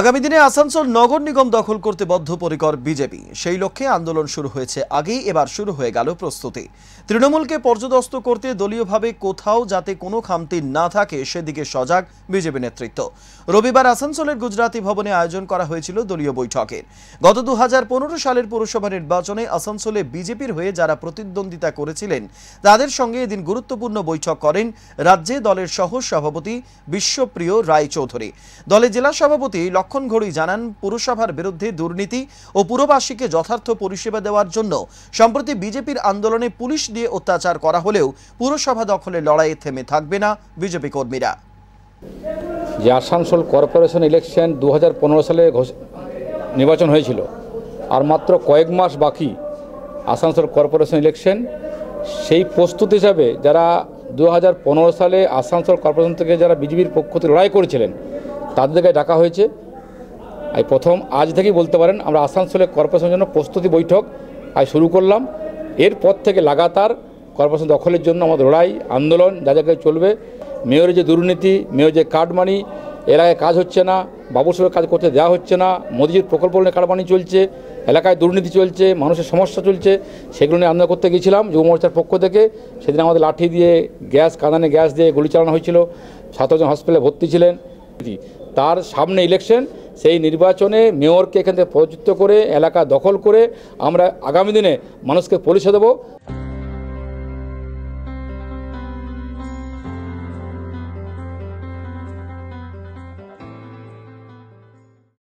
আগামী দিনে আসানসোল নগর নিগম দখল করতে বদ্ধপরিকর বিজেপি সেই লক্ষ্যে আন্দোলন শুরু হয়েছে আগেই এবার শুরু হয়ে গেল প্রস্তুতি তৃণমূলকে পর্যদস্ত করতে দলীয়ভাবে কোথাও যাতে কোনো খামতি না থাকে সেদিকে সজাগ বিজেপি নেতৃত্ব রবিবার আসানসোলের গুজরাতি ভবনে আয়োজন করা হয়েছিল দলীয় বৈঠকের গত দু সালের পৌরসভা নির্বাচনে আসানসোলে বিজেপির হয়ে যারা প্রতিদ্বন্দ্বিতা করেছিলেন তাদের সঙ্গে এদিন গুরুত্বপূর্ণ বৈঠক করেন রাজ্যে দলের সহ সভাপতি বিশ্বপ্রিয় রায়চৌধুরী দলে জেলা সভাপতি লক্ষণ ঘড়ি জানান পুরসভার বিরুদ্ধে দুর্নীতি ও পুরবাসীকে যথার্থ পরিষেবা দেওয়ার জন্য সম্প্রতি বিজেপির আন্দোলনে পুলিশ দিয়ে অত্যাচার করা হলেও পুরসভা দখলে লড়াইয়ে থেমে থাকবে না বিজেপি কর্মীরা যে আসানসোল কর্পোরেশন ইলেকশন দু সালে নির্বাচন হয়েছিল আর মাত্র কয়েক মাস বাকি আসানসোল কর্পোরেশন ইলেকশন সেই প্রস্তুতি হিসাবে যারা দু সালে আসানসোল কর্পোরেশন থেকে যারা বিজেপির পক্ষ থেকে লড়াই করেছিলেন তাদেরকে ডাকা হয়েছে আর প্রথম আজ থেকেই বলতে পারেন আমরা আসানসোলে কর্পোরেশনের জন্য প্রস্তুতি বৈঠক আজ শুরু করলাম এরপর থেকে লাগাতার কর্পোরেশন দখলের জন্য আমাদের লড়াই আন্দোলন যা যাকে চলবে মেয়র যে দুর্নীতি মেয়র যে কাটমানি এলাকায় কাজ হচ্ছে না বাবুসবের কাজ করতে দেওয়া হচ্ছে না মোদীজির প্রকল্প নিয়ে মানি চলছে এলাকায় দুর্নীতি চলছে মানুষের সমস্যা চলছে সেগুলো নিয়ে আন্দোলন করতে গিয়েছিলাম যুব মোর্চার পক্ষ থেকে সেদিন আমাদের লাঠি দিয়ে গ্যাস কাঁদানে গ্যাস দিয়ে গুলি চালানো হয়েছিল সাতজন হসপিটালে ভর্তি ছিলেন তার সামনে ইলেকশন সেই নির্বাচনে মেয়রকে এখান থেকে পদচ্যুত করে এলাকা দখল করে আমরা আগামী দিনে মানুষকে পরিষে দেবো